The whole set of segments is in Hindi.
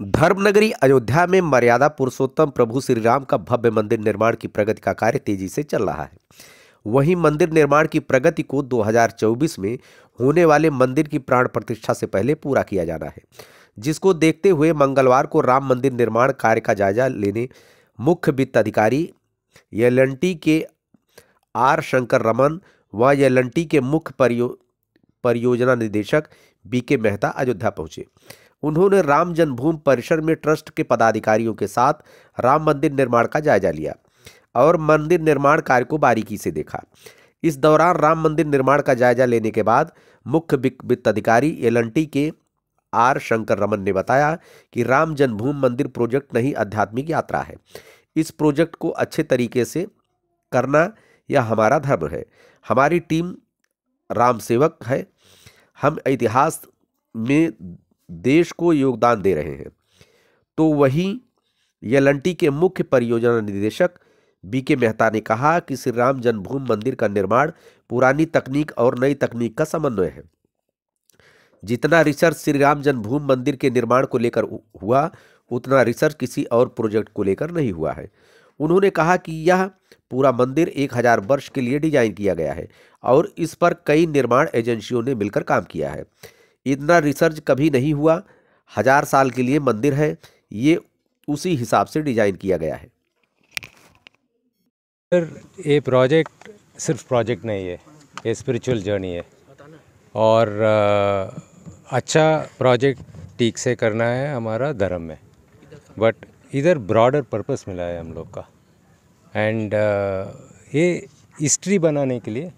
धर्मनगरी अयोध्या में मर्यादा पुरुषोत्तम प्रभु श्री राम का भव्य मंदिर निर्माण की प्रगति का कार्य तेजी से चल रहा है वहीं मंदिर निर्माण की प्रगति को 2024 में होने वाले मंदिर की प्राण प्रतिष्ठा से पहले पूरा किया जाना है जिसको देखते हुए मंगलवार को राम मंदिर निर्माण कार्य का जायजा लेने मुख्य वित्त अधिकारी एल के आर शंकर रमन व एल के मुख्य परियो परियोजना निदेशक बी के मेहता अयोध्या पहुंचे उन्होंने राम जन्मभूमि परिसर में ट्रस्ट के पदाधिकारियों के साथ राम मंदिर निर्माण का जायजा लिया और मंदिर निर्माण कार्य को बारीकी से देखा इस दौरान राम मंदिर निर्माण का जायजा लेने के बाद मुख्य वित्त अधिकारी एल के आर शंकर रमन ने बताया कि राम जन्मभूमि मंदिर प्रोजेक्ट नहीं आध्यात्मिक यात्रा है इस प्रोजेक्ट को अच्छे तरीके से करना यह हमारा धर्म है हमारी टीम राम सेवक है हम इतिहास में देश को योगदान दे रहे हैं तो वहीं एलंटी के मुख्य परियोजना निदेशक बी के मेहता ने कहा कि श्री राम जन्मभूमि मंदिर का निर्माण पुरानी तकनीक और नई तकनीक का समन्वय है जितना रिसर्च श्री राम जन्मभूमि मंदिर के निर्माण को लेकर हुआ उतना रिसर्च किसी और प्रोजेक्ट को लेकर नहीं हुआ है उन्होंने कहा कि यह पूरा मंदिर एक हजार वर्ष के लिए डिजाइन किया गया है और इस पर कई निर्माण एजेंसियों ने मिलकर काम किया है इतना रिसर्च कभी नहीं हुआ हजार साल के लिए मंदिर है ये उसी हिसाब से डिज़ाइन किया गया है सर ये प्रोजेक्ट सिर्फ प्रोजेक्ट नहीं है ये स्पिरिचुअल जर्नी है और अच्छा प्रोजेक्ट ठीक से करना है हमारा धर्म में बट इधर ब्रॉडर पर्पस मिला है हम लोग का एंड ये हिस्ट्री बनाने के लिए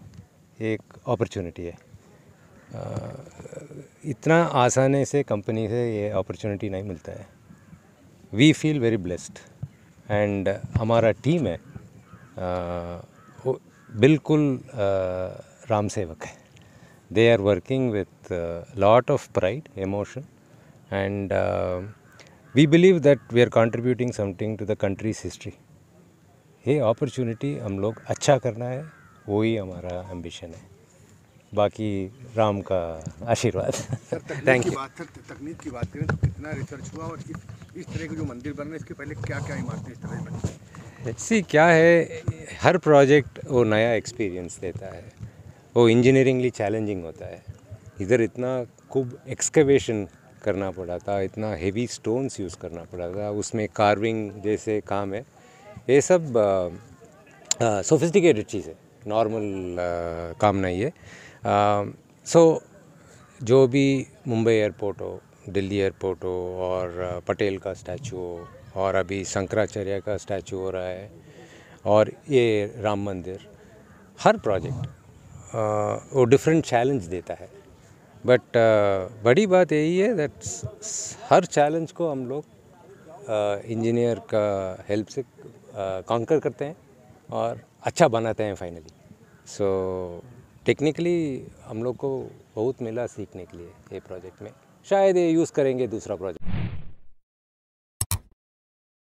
एक अपॉर्चुनिटी है इतना आसानी से कंपनी से ये अपॉर्चुनिटी नहीं मिलता है we feel very blessed and हमारा टीम है आ, वो बिल्कुल राम सेवक है they are working with lot of pride emotion and we believe that we are contributing something to the country's history ये अपॉर्चुनिटी हम लोग अच्छा करना है वही हमारा एम्बिशन है बाकी राम का आशीर्वाद थैंक यू बात तकनीक की बात करें तो कितना रिसर्च हुआ और इस इस तरह के जो मंदिर बन रहे इसके पहले क्या क्या इमारतें इस तरह बनी सी क्या है हर प्रोजेक्ट वो नया एक्सपीरियंस देता है वो इंजीनियरिंगली चैलेंजिंग होता है इधर इतना खूब एक्सकवेशन करना पड़ा था इतना हेवी स्टोन्स यूज़ करना पड़ा था उसमें कार्विंग जैसे काम है ये सब सोफिस्टिकेटेड चीज़ है नॉर्मल uh, काम नहीं है सो um, जो भी मुंबई एयरपोर्ट हो दिल्ली एयरपोर्ट हो और uh, पटेल का स्टैचू हो और अभी शंकराचार्य का स्टैचू हो रहा है और ये राम मंदिर हर प्रोजेक्ट uh, वो डिफरेंट चैलेंज देता है बट बड़ी बात यही है दैट हर चैलेंज को हम लोग इंजीनियर का हेल्प से कॉन्कर करते हैं और अच्छा बनाते हैं फाइनली सो टेक्निकली हम लोग को बहुत मिला सीखने के लिए ये प्रोजेक्ट में शायद ये यूज़ करेंगे दूसरा प्रोजेक्ट